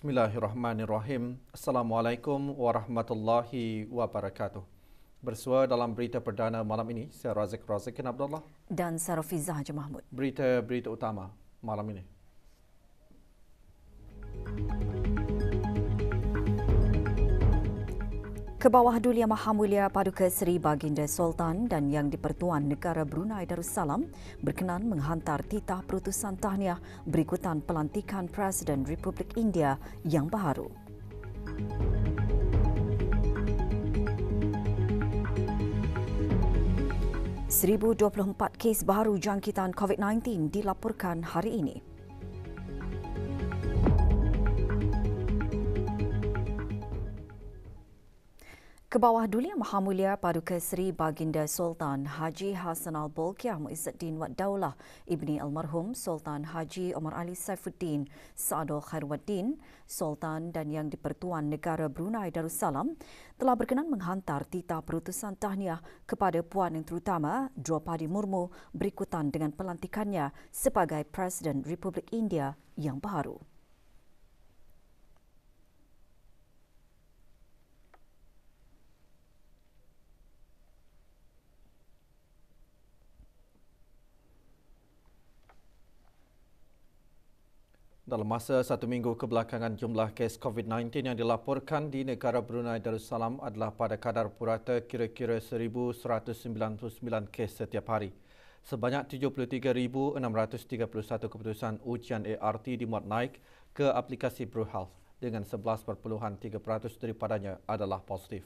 Bismillahirrahmanirrahim. Assalamualaikum warahmatullahi wabarakatuh. Bersua dalam berita perdana malam ini, saya Razak Razakin Abdullah. Dan Sarafizah Haji Mahmud. Berita-berita utama malam ini. Kebawah Yang Maha Mulia Paduka Seri Baginda Sultan dan Yang Dipertuan Negara Brunei Darussalam berkenan menghantar titah perutusan tahniah berikutan pelantikan Presiden Republik India yang baharu. Seribu dua puluh empat kes baru jangkitan COVID-19 dilaporkan hari ini. Ke bawah Dulia Maha Mulia Paduka Seri Baginda Sultan Haji Hassan Al-Bolkiah Muizzuddin Wat Daulah Ibni Almarhum Sultan Haji Omar Ali Saifuddin Saadul Khairuddin Sultan dan Yang di-Pertuan Negara Brunei Darussalam telah berkenan menghantar tita perutusan tahniah kepada Puan yang terutama Dropadi Murmu berikutan dengan pelantikannya sebagai Presiden Republik India yang baru. Dalam masa satu minggu kebelakangan jumlah kes COVID-19 yang dilaporkan di negara Brunei Darussalam adalah pada kadar purata kira-kira 1,199 kes setiap hari. Sebanyak 73,631 keputusan ujian ART dimuat naik ke aplikasi BruHealth dengan 11.3% daripadanya adalah positif.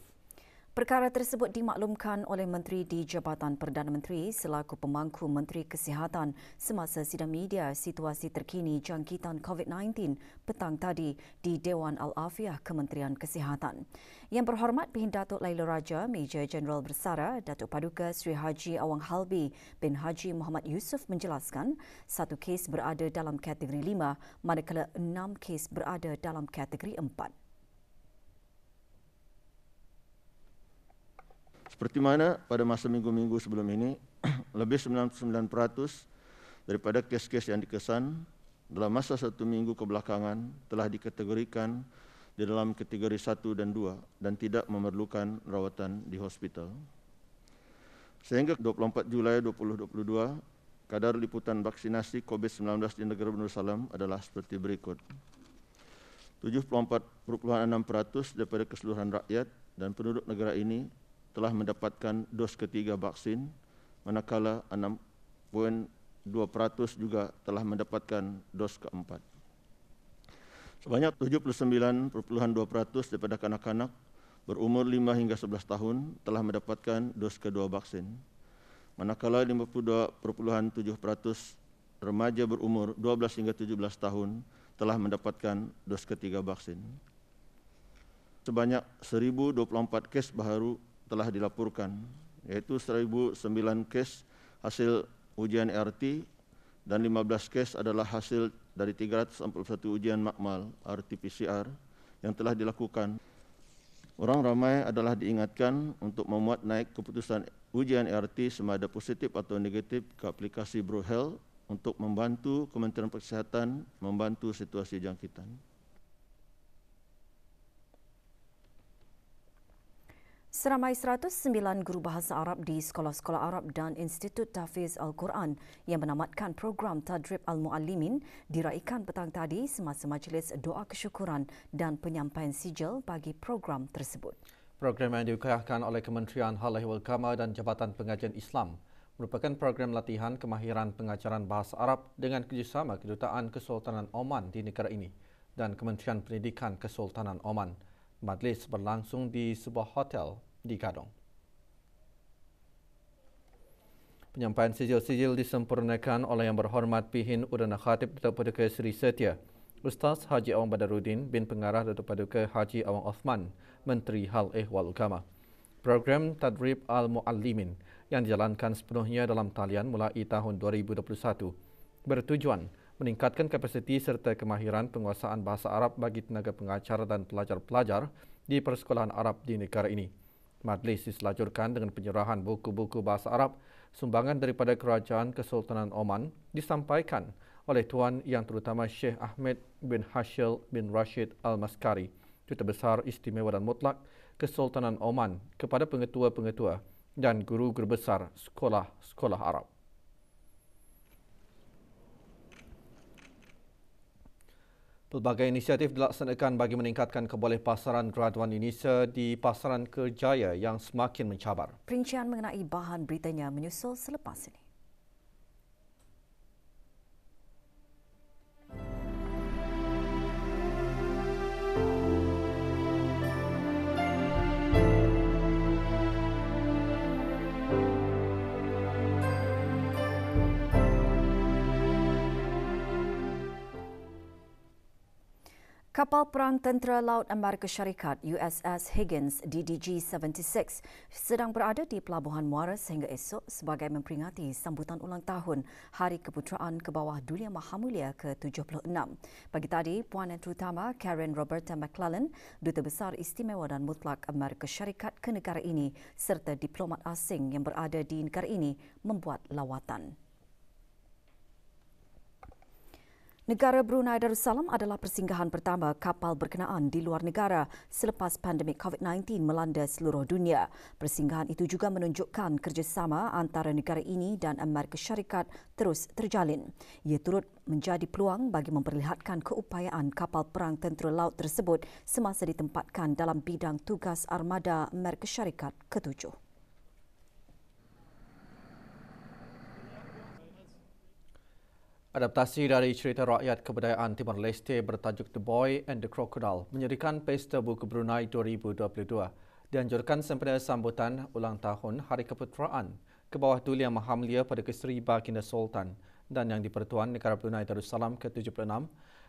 Perkara tersebut dimaklumkan oleh Menteri di Jabatan Perdana Menteri selaku pemangku Menteri Kesihatan semasa sidang media situasi terkini jangkitan COVID-19 petang tadi di Dewan Al-Afiah Kementerian Kesihatan. Yang berhormat Pihin Datuk Laila Raja, Major General Bersara, Datuk Paduka Sri Haji Awang Halbi bin Haji Muhammad Yusuf menjelaskan satu kes berada dalam kategori lima manakala enam kes berada dalam kategori empat. Seperti mana pada masa minggu-minggu sebelum ini, lebih 99% daripada kes-kes yang dikesan dalam masa satu minggu kebelakangan telah dikategorikan di dalam kategori 1 dan 2 dan tidak memerlukan rawatan di hospital. Sehingga 24 Julai 2022, kadar liputan vaksinasi COVID-19 di negara Bandar Salam adalah seperti berikut. 74.6% daripada keseluruhan rakyat dan penduduk negara ini telah mendapatkan dos ketiga vaksin, manakala 6.2% juga telah mendapatkan dos keempat. Sebanyak 79,2% daripada kanak-kanak berumur 5 hingga 11 tahun telah mendapatkan dos kedua vaksin. Manakala 52,7% remaja berumur 12 hingga 17 tahun telah mendapatkan dos ketiga vaksin. Sebanyak 1024 kes baru telah dilaporkan, yaitu 1009 kes hasil ujian RT dan 15 kes adalah hasil dari 341 ujian makmal RT-PCR yang telah dilakukan. Orang ramai adalah diingatkan untuk memuat naik keputusan ujian RT semada positif atau negatif ke aplikasi BroHealth untuk membantu Kementerian Kesihatan membantu situasi jangkitan. Seramai 109 guru bahasa Arab di sekolah-sekolah Arab dan Institut Tafiz Al-Quran yang menamatkan program Tadrib Al-Muallimin diraihkan petang tadi semasa majlis doa kesyukuran dan penyampaian sijil bagi program tersebut. Program yang diukayahkan oleh Kementerian Hal Ehwal dan Jabatan Pengajian Islam merupakan program latihan kemahiran pengajaran bahasa Arab dengan kerjasama Kedutaan Kesultanan Oman di negara ini dan Kementerian Pendidikan Kesultanan Oman. Majlis berlangsung di sebuah hotel di Kadong. Penyampaian sijil-sijil disempurnakan oleh yang berhormat Pihin Udana Khatib Datuk Paduka Seri Setia, Ustaz Haji Awang Badarudin bin Pengarah Datuk Paduka Haji Awang Osman, Menteri Hal Ehwal Ugama. Program Tadrib Al-Mu'allimin yang dijalankan sepenuhnya dalam talian mulai tahun 2021 bertujuan meningkatkan kapasiti serta kemahiran penguasaan bahasa Arab bagi tenaga pengajar dan pelajar-pelajar di persekolahan Arab di negara ini. Majlis diselajurkan dengan penyerahan buku-buku bahasa Arab sumbangan daripada Kerajaan Kesultanan Oman disampaikan oleh Tuan Yang Terutama Syekh Ahmed bin Hashil bin Rashid Al-Maskari, Duta Besar Istimewa dan Mutlak Kesultanan Oman kepada pengetua-pengetua dan guru-guru besar sekolah-sekolah Arab. Pelbagai inisiatif dilaksanakan bagi meningkatkan keboleh pasaran graduan Indonesia di pasaran kerjaya yang semakin mencabar. Perincian mengenai bahan beritanya menyusul selepas ini. Kapal Perang Tentera Laut Amerika Syarikat USS Higgins DDG-76 sedang berada di Pelabuhan Muara sehingga esok sebagai memperingati sambutan ulang tahun Hari Keputeraan Kebawah Dunia Maha Mulia ke-76. Pagi tadi, Puan Yang Terutama Karen Roberta McClellan, Duta Besar Istimewa dan Mutlak Amerika Syarikat ke negara ini serta diplomat asing yang berada di negara ini membuat lawatan. Negara Brunei Darussalam adalah persinggahan pertama kapal berkenaan di luar negara selepas pandemik COVID-19 melanda seluruh dunia. Persinggahan itu juga menunjukkan kerjasama antara negara ini dan Amerika Syarikat terus terjalin. Ia turut menjadi peluang bagi memperlihatkan keupayaan kapal perang tentera laut tersebut semasa ditempatkan dalam bidang tugas armada Amerika Syarikat ketujuh. Adaptasi dari cerita rakyat kebudayaan Timur Leste bertajuk The Boy and the Crocodile menyediakan Pesta Buku Brunei 2022 dianjurkan sempena sambutan ulang tahun Hari Keputeraan ke bawah Duli Yang Maha pada Keseri Baginda Sultan dan Yang dipertuan Negara Brunei Darussalam ke-76.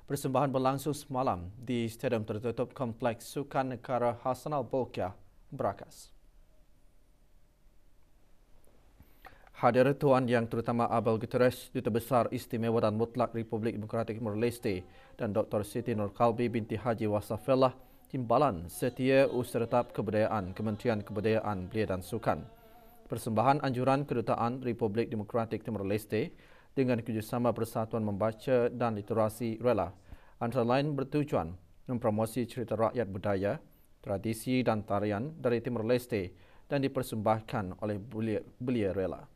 Persembahan berlangsung semalam di Stadium Tertutup Kompleks Sukan Negara Hassanal Bolkiah, Berakas. Hadir Tuan Yang Terutama Abel Guterres, Duta Besar Istimewa dan Mutlak Republik Demokratik Timur Leste dan Dr. Siti Nur Kalbi binti Haji Wasafillah, Timbalan Setia Usertab Kebudayaan Kementerian Kebudayaan Belia dan Sukan. Persembahan Anjuran Kedutaan Republik Demokratik Timur Leste dengan kerjasama Persatuan Membaca dan Literasi Rela antara lain bertujuan mempromosi cerita rakyat budaya, tradisi dan tarian dari Timur Leste dan dipersembahkan oleh belia, belia rela.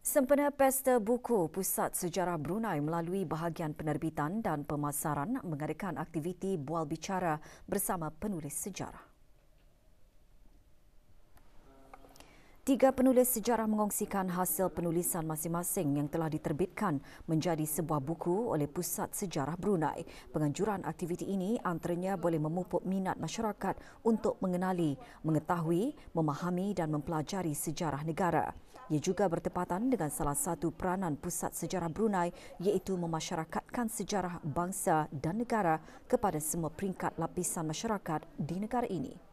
Sempena Pesta Buku Pusat Sejarah Brunei melalui bahagian penerbitan dan pemasaran mengadakan aktiviti bual bicara bersama penulis sejarah. Tiga penulis sejarah mengongsikan hasil penulisan masing-masing yang telah diterbitkan menjadi sebuah buku oleh Pusat Sejarah Brunei. Penganjuran aktiviti ini antaranya boleh memupuk minat masyarakat untuk mengenali, mengetahui, memahami dan mempelajari sejarah negara. Ia juga bertepatan dengan salah satu peranan Pusat Sejarah Brunei iaitu memasyarakatkan sejarah bangsa dan negara kepada semua peringkat lapisan masyarakat di negara ini.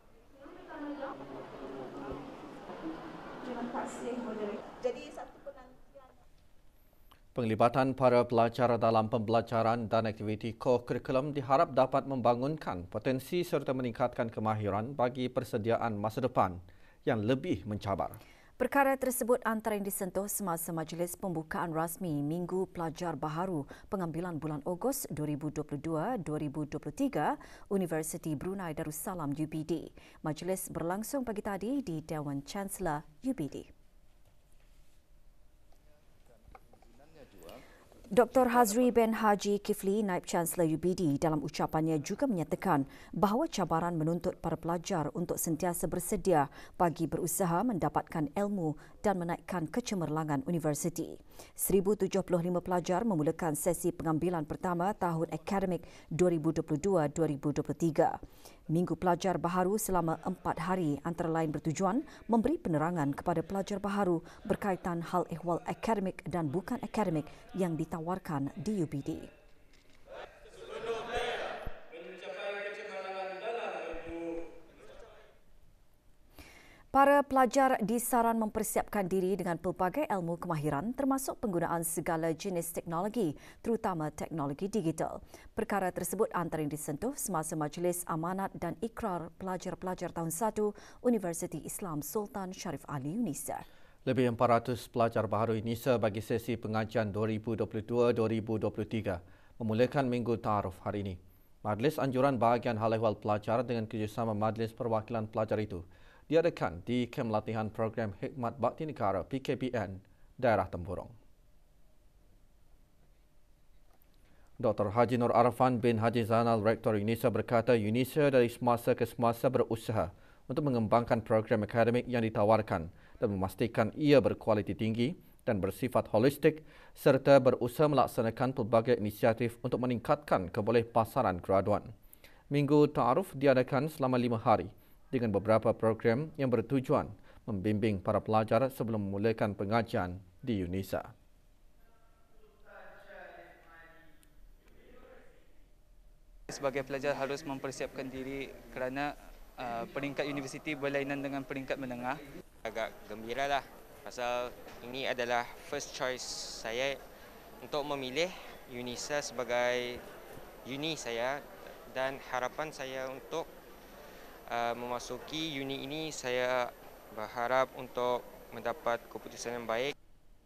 Penglibatan para pelajar dalam pembelajaran dan aktiviti co-curriculum diharap dapat membangunkan potensi serta meningkatkan kemahiran bagi persediaan masa depan yang lebih mencabar. Perkara tersebut antara yang disentuh semasa majlis pembukaan rasmi Minggu Pelajar Baharu pengambilan bulan Ogos 2022-2023 Universiti Brunei Darussalam UBD. Majlis berlangsung pagi tadi di Dewan Chancellor UBD. Dr. Hazri bin Haji Kifli, Naib Chancellor UBD dalam ucapannya juga menyatakan bahawa cabaran menuntut para pelajar untuk sentiasa bersedia bagi berusaha mendapatkan ilmu dan menaikkan kecemerlangan universiti. 1,075 pelajar memulakan sesi pengambilan pertama tahun akademik 2022-2023. Minggu Pelajar Baharu selama empat hari antara lain bertujuan memberi penerangan kepada pelajar baharu berkaitan hal ehwal akademik dan bukan akademik yang ditawarkan di UBD. Para pelajar disaran mempersiapkan diri dengan pelbagai ilmu kemahiran termasuk penggunaan segala jenis teknologi, terutama teknologi digital. Perkara tersebut antara yang disentuh semasa Majlis Amanat dan Ikrar Pelajar-Pelajar Tahun 1 Universiti Islam Sultan Sharif Ali UNISA. Lebih 400 pelajar baru UNISA bagi sesi pengajian 2022-2023 memulakan minggu taaruf hari ini. Majlis Anjuran Bahagian Hal Ehwal Pelajar dengan kerjasama Majlis Perwakilan Pelajar itu – diadakan di Kem Latihan Program Hikmat Bakti Negara PKPN Daerah Tempurung. Dr. Haji Nur Arfan bin Haji Zainal Rektor UNISA berkata UNISA dari semasa ke semasa berusaha untuk mengembangkan program akademik yang ditawarkan dan memastikan ia berkualiti tinggi dan bersifat holistik serta berusaha melaksanakan pelbagai inisiatif untuk meningkatkan kebolehpasaran graduan. Minggu Ta'aruf diadakan selama lima hari dengan beberapa program yang bertujuan membimbing para pelajar sebelum memulakan pengajian di UNISA. Sebagai pelajar harus mempersiapkan diri kerana uh, peringkat universiti berlainan dengan peringkat menengah. Agak gembira lah pasal ini adalah first choice saya untuk memilih UNISA sebagai uni saya dan harapan saya untuk Uh, memasuki uni ini saya berharap untuk mendapat keputusan yang baik.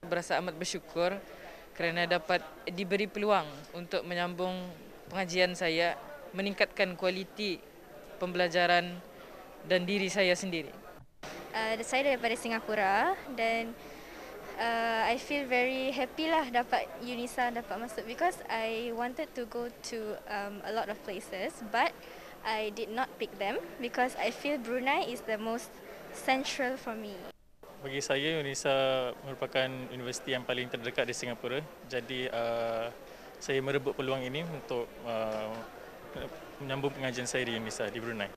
Berasa amat bersyukur kerana dapat diberi peluang untuk menyambung pengajian saya, meningkatkan kualiti pembelajaran dan diri saya sendiri. Uh, saya daripada Singapura dan uh, I feel very happy lah dapat UNISA dapat masuk because I wanted to go to um, a lot of places but I did not pick them because I feel Brunei is the most central for me. Bagi saya, UNISA merupakan universiti yang paling terdekat di Singapura. Jadi, uh, saya merebut peluang ini untuk uh, menyambung pengajian saya di UNISA di Brunei.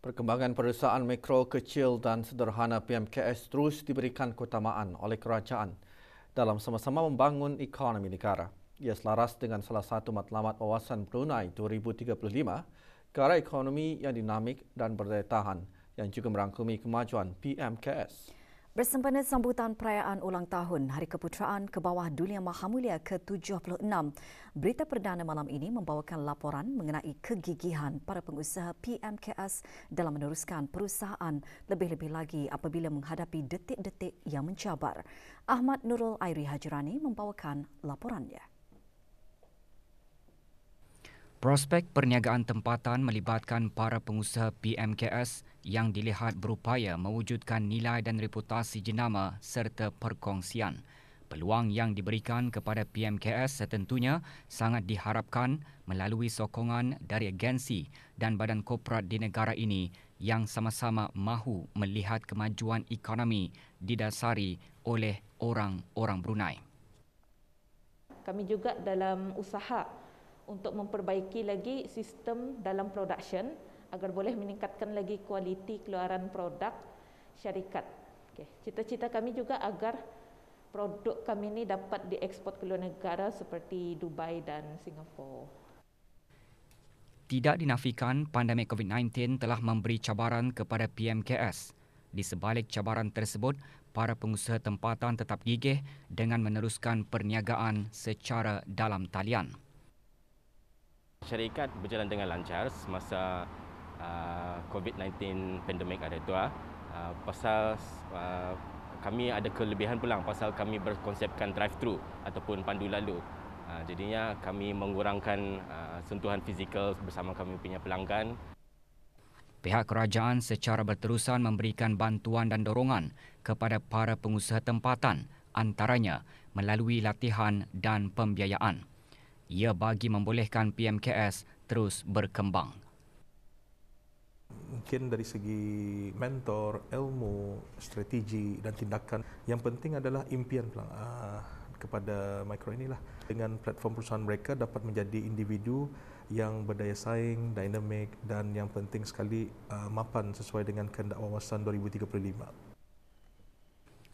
Perkembangan perusahaan mikro, kecil dan sederhana PMKS terus diberikan keutamaan oleh kerajaan dalam sama-sama membangun ekonomi negara. Ia selaras dengan salah satu matlamat wawasan Brunei 2035, ke arah ekonomi yang dinamik dan berdaya tahan yang juga merangkumi kemajuan PMKS. Bersempena sambutan perayaan ulang tahun Hari Keputeraan ke bawah Dunia Mahamulia ke-76, berita perdana malam ini membawakan laporan mengenai kegigihan para pengusaha PMKS dalam meneruskan perusahaan lebih-lebih lagi apabila menghadapi detik-detik yang mencabar. Ahmad Nurul Airi Hajrani membawakan laporannya. Prospek perniagaan tempatan melibatkan para pengusaha PMKS yang dilihat berupaya mewujudkan nilai dan reputasi jenama serta perkongsian. Peluang yang diberikan kepada PMKS setentunya sangat diharapkan melalui sokongan dari agensi dan badan korporat di negara ini yang sama-sama mahu melihat kemajuan ekonomi didasari oleh orang-orang Brunei. Kami juga dalam usaha untuk memperbaiki lagi sistem dalam production agar boleh meningkatkan lagi kualiti keluaran produk syarikat. Okay. Cita-cita kami juga agar produk kami ini dapat diekspor ke luar negara seperti Dubai dan Singapura. Tidak dinafikan, pandemik COVID-19 telah memberi cabaran kepada PMKS. Di sebalik cabaran tersebut, para pengusaha tempatan tetap gigih dengan meneruskan perniagaan secara dalam talian syarikat berjalan dengan lancar semasa uh, COVID-19 pandemik ada tu ah. uh, pasal uh, kami ada kelebihan pulang pasal kami berkonsepkan drive-thru ataupun pandu lalu uh, jadinya kami mengurangkan uh, sentuhan fizikal bersama kami punya pelanggan Pihak kerajaan secara berterusan memberikan bantuan dan dorongan kepada para pengusaha tempatan antaranya melalui latihan dan pembiayaan ia bagi membolehkan PMKS terus berkembang. Mungkin dari segi mentor, ilmu, strategi dan tindakan, yang penting adalah impian ah, kepada mikro inilah. Dengan platform perusahaan mereka dapat menjadi individu yang berdaya saing, dinamik dan yang penting sekali ah, mapan sesuai dengan kehendak wawasan 2035.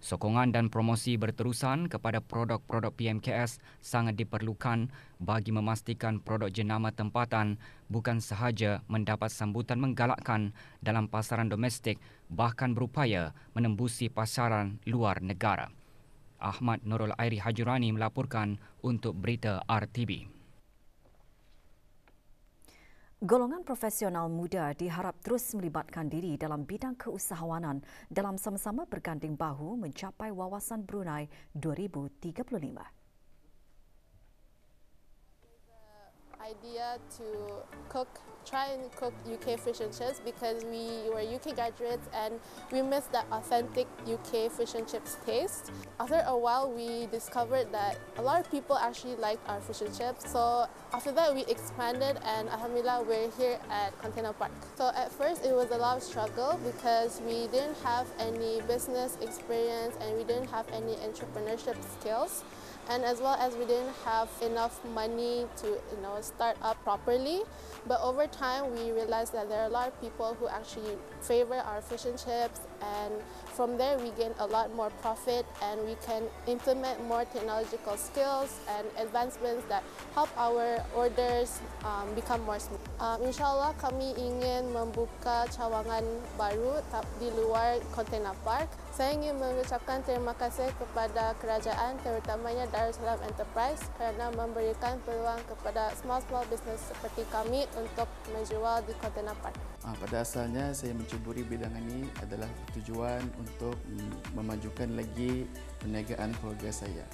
Sokongan dan promosi berterusan kepada produk-produk PMKS sangat diperlukan bagi memastikan produk jenama tempatan bukan sahaja mendapat sambutan menggalakkan dalam pasaran domestik bahkan berupaya menembusi pasaran luar negara. Ahmad Nurul Airi Hajurani melaporkan untuk berita RTB. Golongan profesional muda diharap terus melibatkan diri dalam bidang keusahawanan dalam sama-sama berganding bahu mencapai wawasan Brunei 2035. idea to cook, try and cook UK fish and chips because we were UK graduates and we missed that authentic UK fish and chips taste. After a while, we discovered that a lot of people actually liked our fish and chips. So after that, we expanded and alhamdulillah, we're here at Container Park. So at first, it was a lot of struggle because we didn't have any business experience and we didn't have any entrepreneurship skills and as well as we didn't have enough money to you know start up properly but over time we realized that there are a lot of people who actually favor our fish and chips and from there we gain a lot more profit and we can implement more technological skills and advancements that help our orders um, become more smooth. Um, InsyaAllah kami ingin membuka cawangan baru di luar Container Park. Saya ingin mengucapkan terima kasih kepada kerajaan terutamanya Darussalam Enterprise kerana memberikan peluang kepada small-small business seperti kami untuk menjual di Container Park. Ah, pada asalnya saya menceburi bidang ini adalah tujuan untuk memajukan lagi perniagaan keluarga saya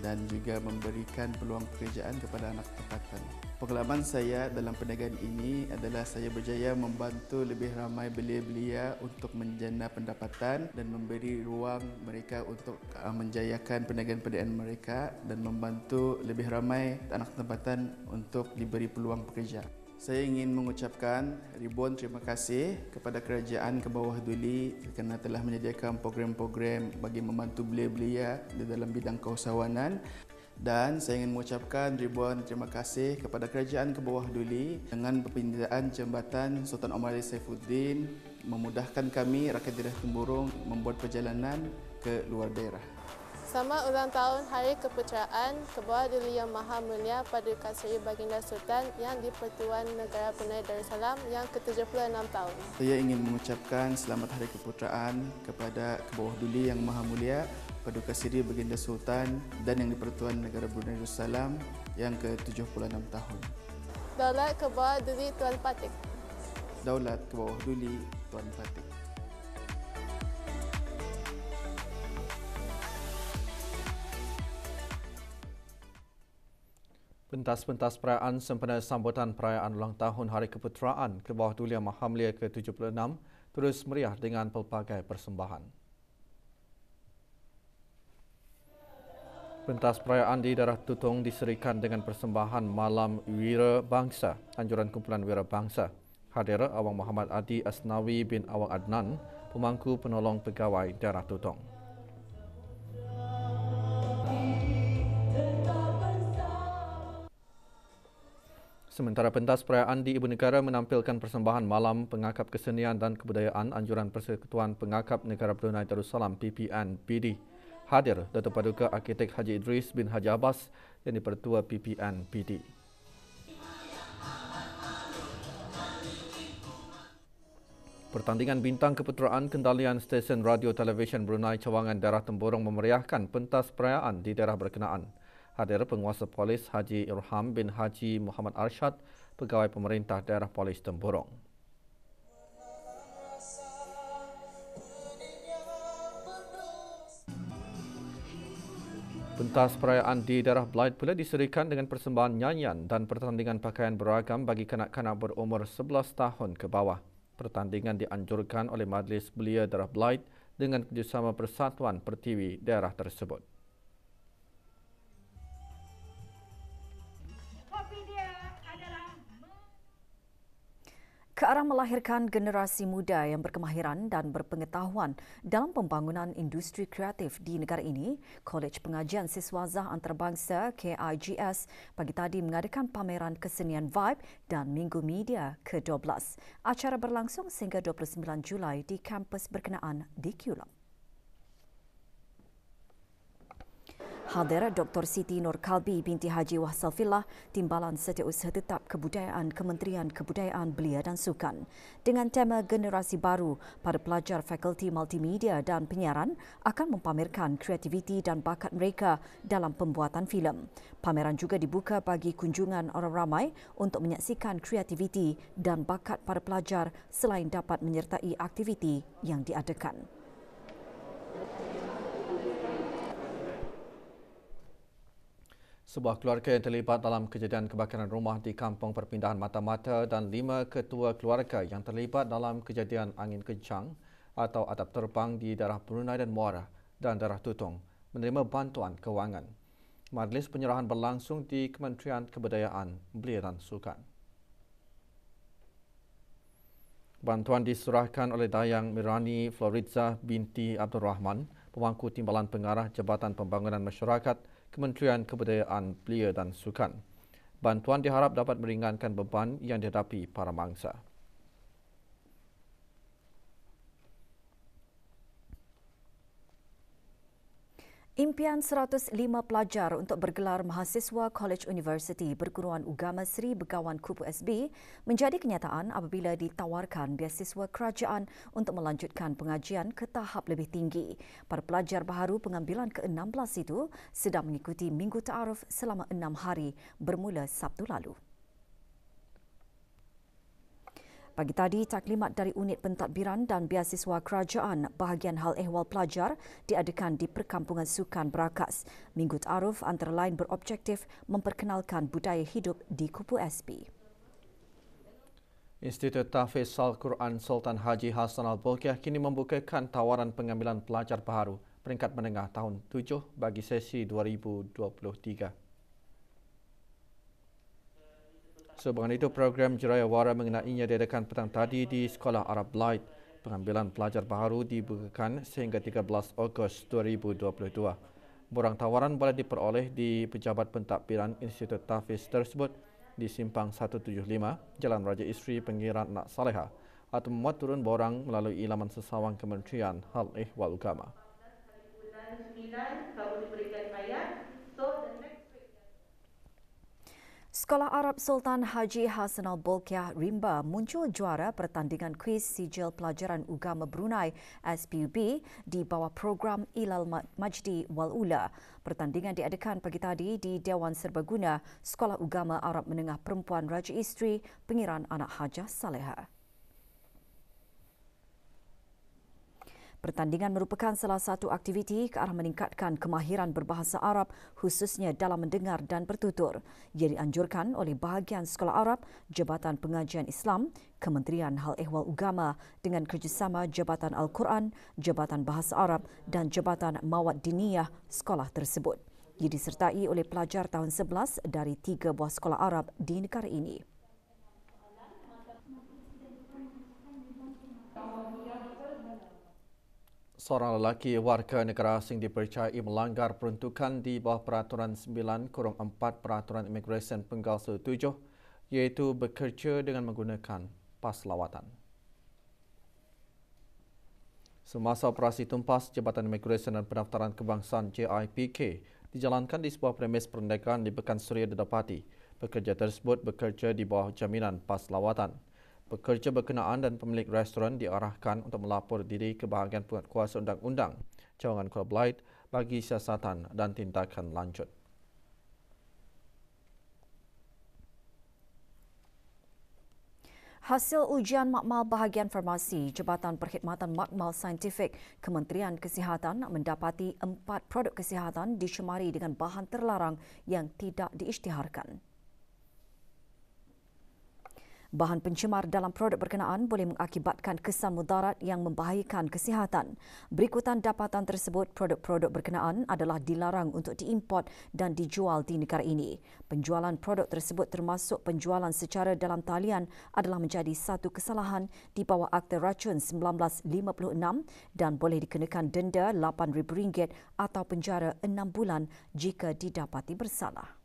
dan juga memberikan peluang pekerjaan kepada anak tempatan. Pengalaman saya dalam perniagaan ini adalah saya berjaya membantu lebih ramai belia-belia untuk menjana pendapatan dan memberi ruang mereka untuk ah, menjayakan perniagaan-perniagaan mereka dan membantu lebih ramai anak tempatan untuk diberi peluang pekerjaan. Saya ingin mengucapkan ribuan terima kasih kepada Kerajaan Kebawah Duli kerana telah menyediakan program-program bagi membantu belia-belia di dalam bidang keusahawanan dan saya ingin mengucapkan ribuan terima kasih kepada Kerajaan Kebawah Duli dengan pembinaan jambatan Sultan Omar Ali Saifuddin memudahkan kami rakyat daerah Temburung membuat perjalanan ke luar daerah. Selamat ulang tahun Hari Kepercayaan Kebuah Diri Yang Maha Mulia pada Kasri Baginda Sultan yang di-Pertuan Negara Brunei Darussalam yang ke-76 tahun. Saya ingin mengucapkan Selamat Hari Kepercayaan kepada Kebuah Diri Yang Maha Mulia pada Kasri Baginda Sultan dan yang di-Pertuan Negara Brunei Darussalam yang ke-76 tahun. Daulat Kebuah Diri Tuan Patik. Daulat Kebuah Diri Tuan Patik. Pentas-pentas perayaan sempena sambutan perayaan ulang tahun Hari Keputeraan ke bawah Dulia Mahamlia ke-76 terus meriah dengan pelbagai persembahan. Pentas perayaan di Darah Tutung diserikan dengan persembahan Malam Wira Bangsa, anjuran kumpulan Wira Bangsa. Hadir Awang Muhammad Adi Asnawi bin Awang Adnan, pemangku penolong pegawai Darah Tutung. Sementara pentas perayaan di Ibu Negara menampilkan persembahan malam pengakap kesenian dan kebudayaan Anjuran Persekutuan Pengakap Negara Brunei Darussalam ppn PPNPD. Hadir Dato' Paduka Arkitek Haji Idris bin Haji Abbas yang dipertua ppn PPNPD. Pertandingan bintang keputeraan kendalian stesen radio televisyen Brunei Cawangan Daerah Temburong memeriahkan pentas perayaan di daerah berkenaan hadir penguasa polis Haji Irham bin Haji Muhammad Arshad, pegawai pemerintah daerah polis Temburong. Pentas perayaan di daerah Blight pula diserikan dengan persembahan nyanyian dan pertandingan pakaian beragam bagi kanak-kanak berumur 11 tahun ke bawah. Pertandingan dianjurkan oleh Majlis Belia Daerah Blight dengan kerjasama Persatuan Pertiwi daerah tersebut. ke arah melahirkan generasi muda yang berkemahiran dan berpengetahuan dalam pembangunan industri kreatif di negara ini, Kolej Pengajian Siswazah Antarabangsa KIGS pagi tadi mengadakan pameran kesenian Vibe dan Minggu Media ke-12. Acara berlangsung sehingga 29 Julai di kampus berkenaan di Kulang. Hadir Dr. Siti Nur Kalbi binti Haji Wahsalfillah, Timbalan Setiausaha Tetap Kebudayaan Kementerian Kebudayaan Belia dan Sukan. Dengan tema Generasi Baru, para pelajar Fakulti Multimedia dan Penyiaran akan mempamerkan kreativiti dan bakat mereka dalam pembuatan filem. Pameran juga dibuka bagi kunjungan orang ramai untuk menyaksikan kreativiti dan bakat para pelajar selain dapat menyertai aktiviti yang diadakan. Sebuah keluarga yang terlibat dalam kejadian kebakaran rumah di kampung perpindahan mata-mata dan lima ketua keluarga yang terlibat dalam kejadian angin kencang atau atap terbang di daerah Brunei dan Muara dan daerah Tutong menerima bantuan kewangan. Majlis penyerahan berlangsung di Kementerian Kebudayaan, Belia dan Sukan. Bantuan diserahkan oleh Dayang Mirani Floridza binti Abdul Rahman pemangku timbalan pengarah Jabatan Pembangunan Masyarakat Kementerian Kebudayaan Belia dan Sukan. Bantuan diharap dapat meringankan beban yang dihadapi para mangsa. Impian 105 pelajar untuk bergelar mahasiswa College University Perguruan Agama Seri Begawan Kupu SB menjadi kenyataan apabila ditawarkan beasiswa kerajaan untuk melanjutkan pengajian ke tahap lebih tinggi. Para pelajar baru pengambilan ke-16 itu sedang mengikuti Minggu Ta'aruf selama enam hari bermula Sabtu lalu. Pagi tadi, taklimat dari unit pentadbiran dan biasiswa kerajaan bahagian hal ehwal pelajar diadakan di Perkampungan Sukan Berakas. Minggu Taruf antara lain berobjektif memperkenalkan budaya hidup di Kupu SP. Institut Tahfiz Al-Quran Sultan Haji Hasan Al-Bolkiah kini membukakan tawaran pengambilan pelajar baharu peringkat menengah tahun 7 bagi sesi 2023. Sebuah itu program Jeraya Wara mengenainya diadakan petang tadi di Sekolah Arab Light. Pengambilan pelajar baru dibukakan sehingga 13 Ogos 2022. Borang tawaran boleh diperoleh di Pejabat Pentadbiran Institut Tafiz tersebut di Simpang 175, Jalan Raja Isteri Pengiran Nak Saleha atau memuat turun borang melalui laman sesawang Kementerian Hal Ehwal Ugama. 9, 9, 9, 9, Sekolah Arab Sultan Haji Hasan Al-Bolkiah Rimba muncul juara pertandingan kuis sijil pelajaran Ugama Brunei SPUB di bawah program Ilal Majdi Wal Ula. Pertandingan diadakan pagi tadi di Dewan Serbaguna Sekolah Ugama Arab Menengah Perempuan Raja Isteri Pengiran Anak Hajah Salehah. Pertandingan merupakan salah satu aktiviti ke arah meningkatkan kemahiran berbahasa Arab khususnya dalam mendengar dan bertutur. Ia dianjurkan oleh bahagian Sekolah Arab, Jabatan Pengajian Islam, Kementerian Hal Ehwal Ugama dengan kerjasama Jabatan Al-Quran, Jabatan Bahasa Arab dan Jabatan Mawad Diniyah sekolah tersebut. Ia disertai oleh pelajar tahun 11 dari tiga buah sekolah Arab di negara ini. seorang lelaki warga negara asing dipercayai melanggar peruntukan di bawah Peraturan 9-4 Peraturan Immigration Penggal 17, iaitu bekerja dengan menggunakan pas lawatan. Semasa operasi tumpas Jabatan Immigration dan Pendaftaran Kebangsaan JIPK dijalankan di sebuah premis perniagaan di Pekan Suria Dedapati, pekerja tersebut bekerja di bawah jaminan pas lawatan pekerja berkenaan dan pemilik restoran diarahkan untuk melapor diri ke bahagian kuasa undang-undang cawangan Kuala Belait bagi siasatan dan tindakan lanjut. Hasil ujian makmal bahagian farmasi Jabatan Perkhidmatan Makmal Saintifik Kementerian Kesihatan mendapati empat produk kesihatan dicemari dengan bahan terlarang yang tidak diisytiharkan. Bahan pencemar dalam produk berkenaan boleh mengakibatkan kesan mudarat yang membahayakan kesihatan. Berikutan dapatan tersebut, produk-produk berkenaan adalah dilarang untuk diimport dan dijual di negara ini. Penjualan produk tersebut termasuk penjualan secara dalam talian adalah menjadi satu kesalahan di bawah Akta Racun 1956 dan boleh dikenakan denda RM8,000 atau penjara enam bulan jika didapati bersalah.